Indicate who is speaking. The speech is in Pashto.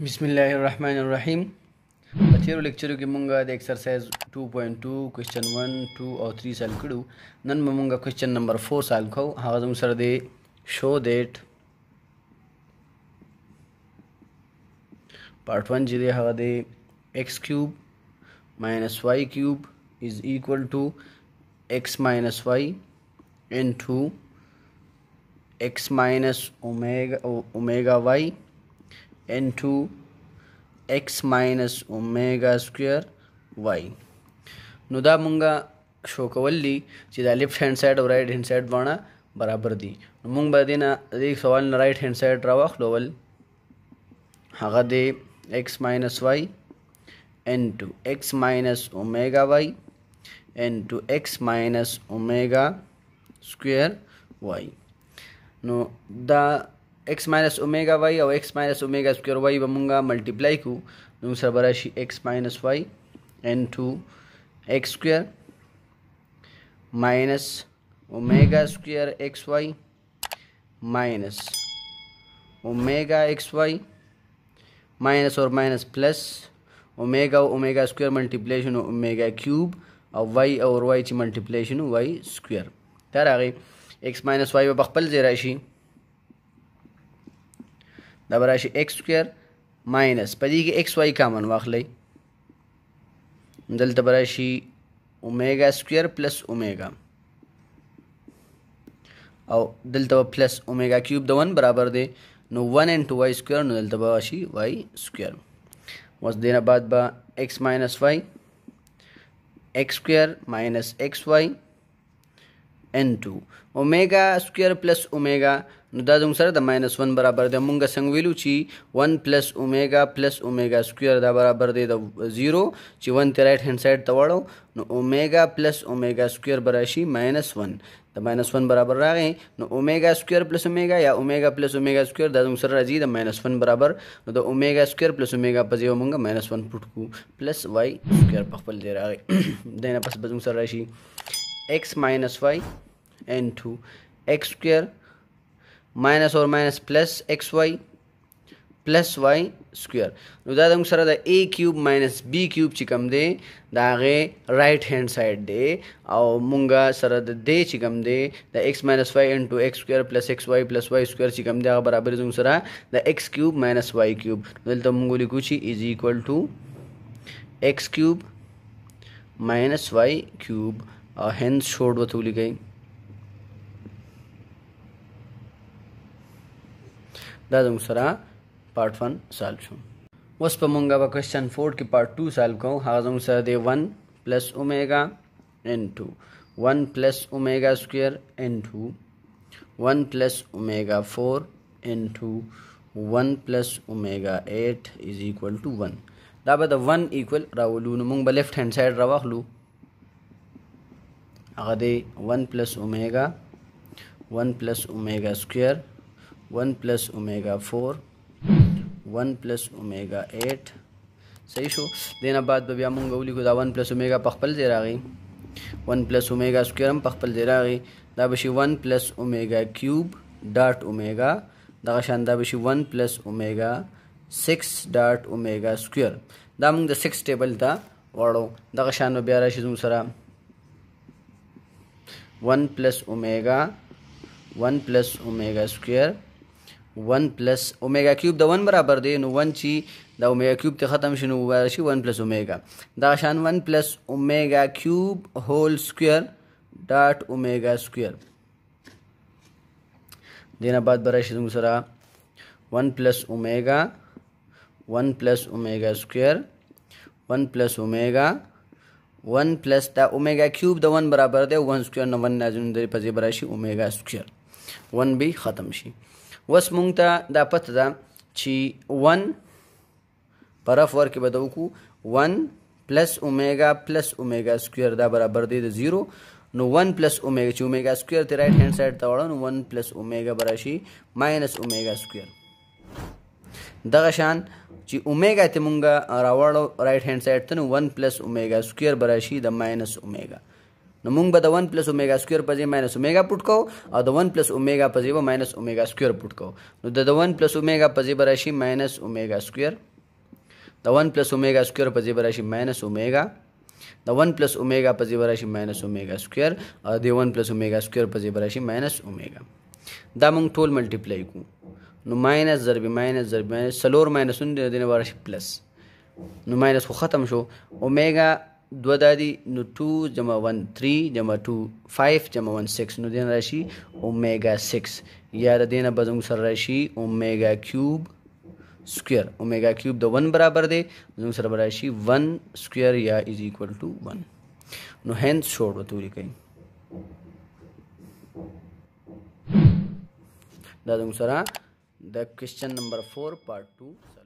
Speaker 1: बिसमीम पथेरो लेक्चर के मुंगा द एक्सरसाइज 2.2 क्वेश्चन 1 2 और 3 साल कड़ू नन मुंगा क्वेश्चन नंबर 4 साल खो हाज सर दे शो दैट पार्ट वन जिदे हवा दे x cube minus y cube is equal to x minus y into x minus omega omega y into x minus omega square y نو دا مونږه شو کول دي چې دا لیفټ هاند سایډ او رائټ هاند سایډ باندې برابر دي نو مونږ به دینه دې سوال نه رائټ هاند سایډ راوخلو ول هغه دی x minus y into x minus omega y into x minus omega square y نو دا x minus omega y और x minus omega square y बमूंगा multiply को दूसरा बराशी x minus y into x square minus omega square x y minus omega x y minus और minus plus omega omega square multiplication omega cube और y और y ची multiplication y square तैयार आ गई एक्स माइनस वाई बखपल जेराशी दाबरा शे एक्स स्क्वायर माइनस पदी के एक्स वाई कामन वाखल दल तबरा शे ओमेगा स्क्वायर प्लस ओमेगा और दल तब प्लस ओमेगा क्यूब द वन बराबर दे नो वन इंटू वाई स्क्वायर नो दल तब अशी वाई स्क्वायर वस देना बाद बा x minus y x square minus x y into omega square plus omega نو دا زموږ سره د ماینس 1 برابر دی مونږ څنګه ویلو چې 1 پلس اومیگا پلس اومیگا سکوير دا برابر دی د 0 چې 1 ته رائټ هند سایډ ته وړو نو اومیگا پلس اومیگا سکوير براشي ماینس 1 د ماینس 1 برابر راغی نو اومیگا سکوير پلس اومیگا یا اومیگا پلس اومیگا سکوير دا زموږ سره راځي د ماینس 1 برابر نو د اومیگا سکوير پلس اومیگا په ځای مونږ ماینس 1 پټ کو پلس وای سکوير په خپل ځای راغی دنه پس به زموږ سره راشي x minus y and 2 x square ماینس اور ماینس پلس ایکس واي پلس واي سکوير نو دا د سره د a کیوب ماینس b کیوب چې کوم دی دا غي رائټ هاند سايد دی او مونږه سره د دې چې کوم دی د x ماینس y انټو x سکوير پلس x y پلس y سکوير چې کوم دی هغه برابر زموږ سره د x کیوب ماینس y کیوب دلته مونږ لیکو چې از ایکوال ټو x کیوب ماینس y کیوب او هند شوډ وته لګی dadung sara part 1 solve shum was pamunga ba question 4 ki part 2 solve ko hazung sara de 1 plus omega into 1 plus omega square into 1 plus omega 4 into 1 plus omega 8 is equal to 1 दाबा द 1 इक्वल रावलू नमुंग बा left hand side रवाखलू अगदे 1 plus omega 1 plus omega square one plus omega four one plus omega eight صحیح شو دینه بعد به بیا مونږ ولیکو دا 1 پلس اومیگا په خپل ځای راغی 1 پلس اومیگا سکوئر هم په خپل ځای راغی دا به شي 1 پلس اومیگا کیوب ډاټ اومیگا دغه شان دا به شي 1 پلس اومیگا 6 ډاټ اومیگا سکوئر دا مونږ د 6 ټیبل ته وړو دغه شان بیا راشي زموږ سره 1 پلس اومیگا 1 پلس اومیگا سکوئر 1 پلس اومیگا کیوب د 1 برابر دی نو 1 چې د اومیگا کیوب ته ختم شنو ورشي 1 پلس اومیگا دا شان 1 پلس اومیگا کیوب هول سکوير ډاٹ اومیگا سکوير دینه بعد برشي موږ سره 1 پلس اومیگا 1 پلس اومیگا سکوير 1 پلس اومیگا 1 پلس دا اومیگا کیوب د 1 برابر دی 1 سکوير نو 1 نه ځنه د پځې برشي اومیگا سکوير 1 به ختم شي وس مونږ ته دا پته ده چې 1 پر اف ور کې بدو کو 1 پلس اومیگا پلس اومیگا سکوير دا برابر دی د 0 نو 1 پلس اومیگا چې اومیگا سکوير ته رائټ هاند سایډ ته وړو نو 1 پلس اومیگا براشي ماینس اومیگا سکوير دغه شان چې اومیگا ته مونږه راوړو رائټ هاند سایډ ته نو 1 پلس اومیگا سکوير براشي د ماینس اومیگا نو موږ به د 1 پلس اومېګا سکوير په ځای ماینس اومېګا پټ کو او د 1 پلس اومېګا په ځای به ماینس اومېګا سکوير پټ کو نو د 1 پلس اومېګا په ځای به راشي ماینس اومېګا سکوير د 1 پلس اومېګا سکوير په ځای به راشي ماینس اومېګا د 1 پلس اومېګا په ځای به راشي ماینس اومېګا سکوير او د 1 پلس اومېګا سکوير په ځای به راشي ماینس اومېګا دا موږ ټول ملټیپلای کوو نو ماینس ضرب ماینس ضرب ماینس سلور ماینسونه د دې نه راشي پلس نو ماینس خو ختم شو اومېګا دو دا دي نو 2 جمع 1 3 جمع 2 5 جمع 1 6 نو دین راشي اوميگا 6 یا د دینه به زموږ سره راشي اوميگا کیوب سکوير اوميگا کیوب د 1 برابر دی زموږ سره راشي 1 سکوير یا از ایکوال ټو 1 نو هند شوړ وته لیکي دا زموږ سره د کوېشن نمبر 4 پارت 2